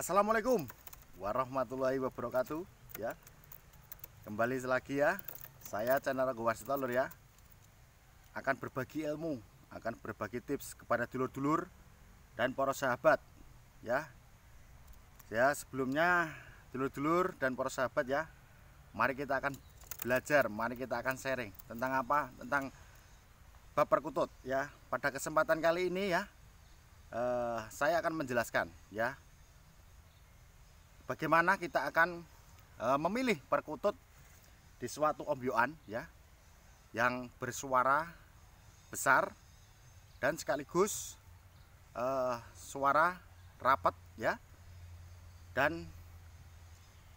Assalamualaikum warahmatullahi wabarakatuh ya kembali lagi ya saya channel Gowarsito ya akan berbagi ilmu akan berbagi tips kepada dulur-dulur dan para sahabat ya ya sebelumnya dulur-dulur dan para sahabat ya mari kita akan belajar mari kita akan sharing tentang apa tentang bab perkutut ya pada kesempatan kali ini ya eh, saya akan menjelaskan ya bagaimana kita akan e, memilih perkutut di suatu ombyoan ya yang bersuara besar dan sekaligus e, suara rapat ya dan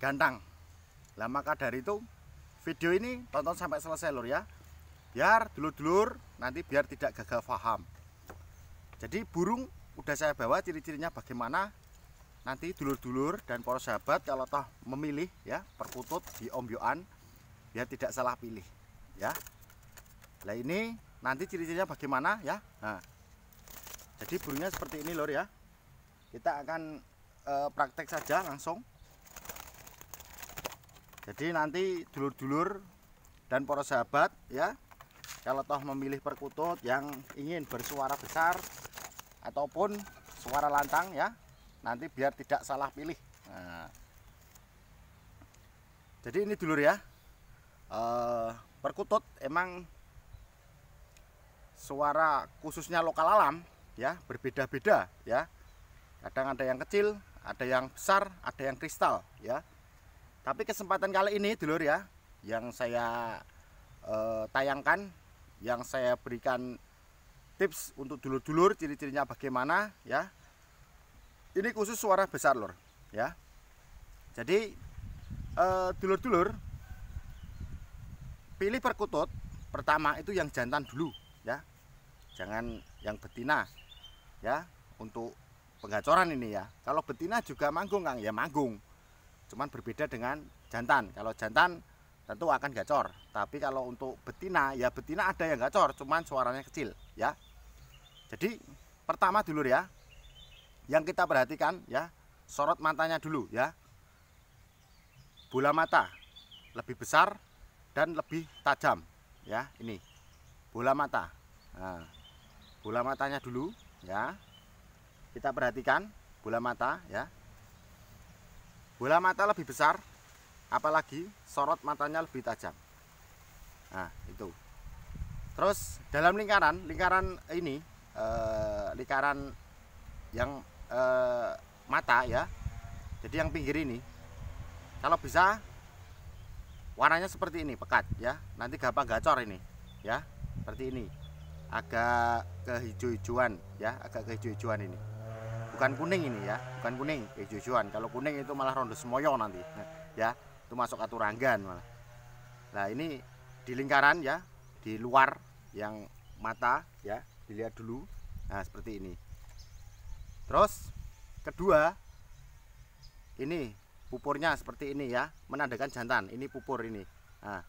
gantang lah maka dari itu video ini tonton sampai selesai lur ya biar dulur-dulur nanti biar tidak gagal paham jadi burung udah saya bawa ciri-cirinya bagaimana nanti dulur-dulur dan para sahabat kalau toh memilih ya perkutut di ombyoan ya tidak salah pilih ya nah ini nanti ciri-cirinya bagaimana ya nah, jadi burungnya seperti ini lor ya kita akan e, praktek saja langsung jadi nanti dulur-dulur dan para sahabat ya kalau toh memilih perkutut yang ingin bersuara besar ataupun suara lantang ya nanti biar tidak salah pilih nah. jadi ini dulur ya e, perkutut emang suara khususnya lokal alam ya berbeda-beda ya kadang ada yang kecil ada yang besar ada yang kristal ya tapi kesempatan kali ini dulur ya yang saya e, tayangkan yang saya berikan tips untuk dulur-dulur ciri-cirinya bagaimana ya ini khusus suara besar lor ya jadi eh, dulur-dulur pilih perkutut pertama itu yang jantan dulu ya jangan yang betina ya untuk penggacoran ini ya kalau betina juga manggung kang ya manggung cuman berbeda dengan jantan kalau jantan tentu akan gacor tapi kalau untuk betina ya betina ada yang gacor cuman suaranya kecil ya jadi pertama dulur ya yang kita perhatikan ya sorot matanya dulu ya bola mata lebih besar dan lebih tajam ya ini bola mata nah, bola matanya dulu ya kita perhatikan bola mata ya bola mata lebih besar apalagi sorot matanya lebih tajam nah itu terus dalam lingkaran lingkaran ini eh, lingkaran yang Eh, mata ya jadi yang pinggir ini kalau bisa warnanya seperti ini pekat ya nanti gampang gacor ini ya seperti ini agak kehijau-hijauan ya agak kehijau-hijauan ini bukan kuning ini ya bukan kuning kehijau-hijauan kalau kuning itu malah ronde semoyo nanti ya itu masuk aturanggan malah nah ini di lingkaran ya di luar yang mata ya dilihat dulu nah seperti ini terus kedua ini pupurnya seperti ini ya menandakan jantan ini pupur ini nah,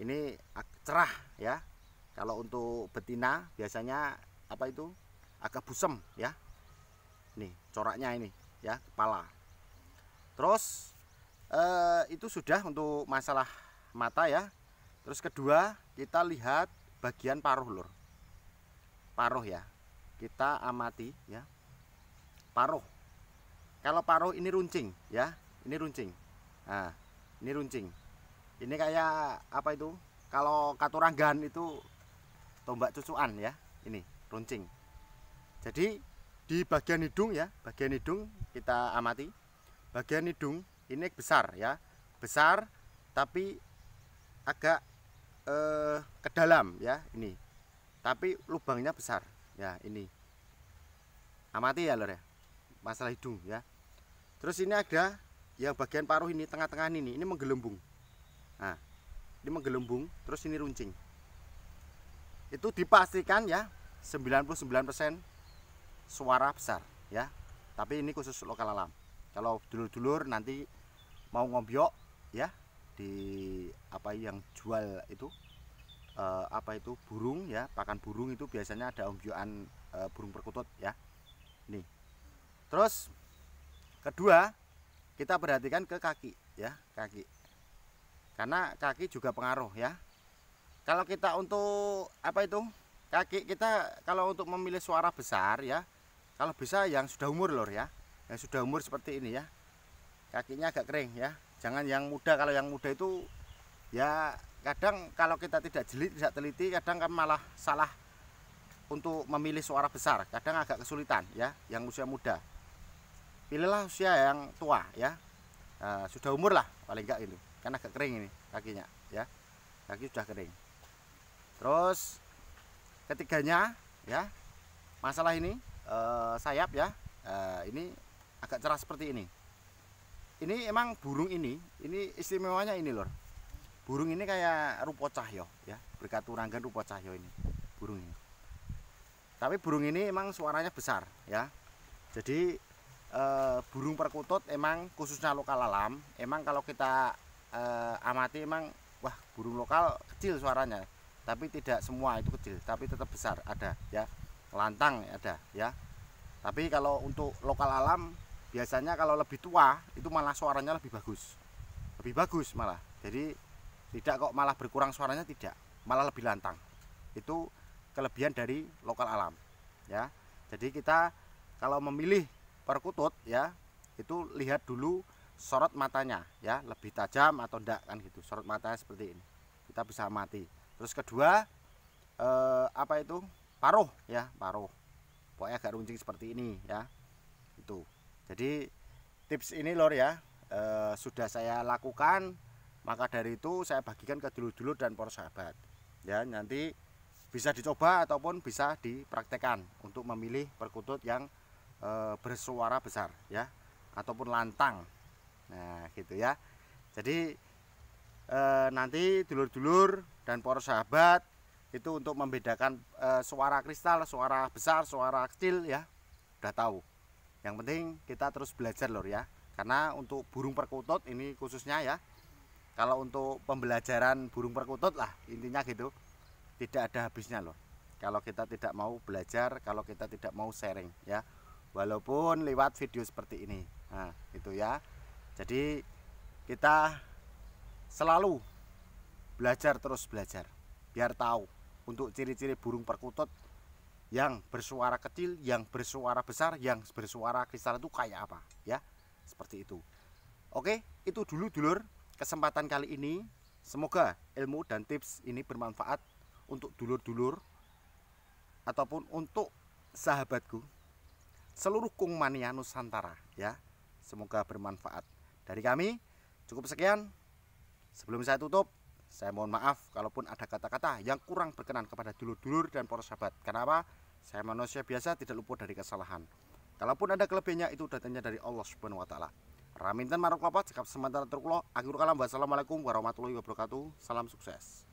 ini cerah ya kalau untuk betina biasanya apa itu agak busem ya nih coraknya ini ya kepala terus eh, itu sudah untuk masalah mata ya terus kedua kita lihat bagian paruh lur paruh ya kita amati ya paruh. Kalau paruh ini runcing ya, ini runcing. Nah, ini runcing. Ini kayak apa itu? Kalau katuranggan itu tombak cucuan ya, ini runcing. Jadi di bagian hidung ya, bagian hidung kita amati. Bagian hidung ini besar ya, besar tapi agak eh, ke dalam ya ini tapi lubangnya besar ya ini amati ya lor ya masalah hidung ya terus ini ada yang bagian paruh ini tengah-tengah ini ini menggelembung nah ini menggelembung terus ini runcing itu dipastikan ya 99% suara besar ya tapi ini khusus lokal alam kalau dulur-dulur nanti mau ngombyok ya di apa yang jual itu eh, apa itu burung ya pakan burung itu biasanya ada ombyokan eh, burung perkutut ya nih Terus kedua, kita perhatikan ke kaki ya, kaki. Karena kaki juga pengaruh ya. Kalau kita untuk apa itu? Kaki kita kalau untuk memilih suara besar ya, kalau bisa yang sudah umur lor ya. Yang sudah umur seperti ini ya. Kakinya agak kering ya. Jangan yang muda kalau yang muda itu ya kadang kalau kita tidak jeli tidak teliti kadang kan malah salah untuk memilih suara besar kadang agak kesulitan ya yang usia muda pilihlah usia yang tua ya eh, sudah umur lah paling enggak itu karena agak kering ini kakinya ya kaki sudah kering terus ketiganya ya masalah ini eh, sayap ya eh, ini agak cerah seperti ini ini emang burung ini ini istimewanya ini lor burung ini kayak rupo cahyo ya berkaturanggan rupo cahyo ini burung ini tapi burung ini emang suaranya besar ya jadi uh, burung perkutut emang khususnya lokal alam emang kalau kita uh, amati emang wah burung lokal kecil suaranya tapi tidak semua itu kecil tapi tetap besar ada ya lantang ada ya tapi kalau untuk lokal alam biasanya kalau lebih tua itu malah suaranya lebih bagus lebih bagus malah jadi tidak kok malah berkurang suaranya tidak malah lebih lantang itu kelebihan dari lokal alam ya jadi kita kalau memilih perkutut ya itu lihat dulu sorot matanya ya lebih tajam atau enggak kan gitu sorot matanya seperti ini kita bisa mati terus kedua eh, apa itu paruh ya paruh pokoknya agak runcing seperti ini ya itu jadi tips ini lor ya eh, sudah saya lakukan maka dari itu saya bagikan ke dulu-dulu dan para sahabat ya nanti bisa dicoba ataupun bisa dipraktekan untuk memilih perkutut yang e, bersuara besar ya ataupun lantang nah gitu ya jadi e, nanti dulur-dulur dan poros sahabat itu untuk membedakan e, suara kristal suara besar suara kecil ya udah tahu yang penting kita terus belajar lor ya karena untuk burung perkutut ini khususnya ya kalau untuk pembelajaran burung perkutut lah intinya gitu tidak ada habisnya loh kalau kita tidak mau belajar kalau kita tidak mau sharing ya walaupun lewat video seperti ini nah itu ya jadi kita selalu belajar terus belajar biar tahu untuk ciri-ciri burung perkutut yang bersuara kecil, yang bersuara besar, yang bersuara kristal itu kayak apa ya seperti itu oke itu dulu dulur kesempatan kali ini semoga ilmu dan tips ini bermanfaat untuk dulur-dulur ataupun untuk sahabatku seluruh Kung Kungmania Nusantara ya. Semoga bermanfaat. Dari kami cukup sekian. Sebelum saya tutup, saya mohon maaf kalaupun ada kata-kata yang kurang berkenan kepada dulur-dulur dan para sahabat. Kenapa? Saya manusia biasa tidak luput dari kesalahan. Kalaupun ada kelebihannya itu datangnya dari Allah Subhanahu wa taala. Raminten marok lapat sementara terkulo. Akhir kalam wassalamualaikum warahmatullahi wabarakatuh. Salam sukses.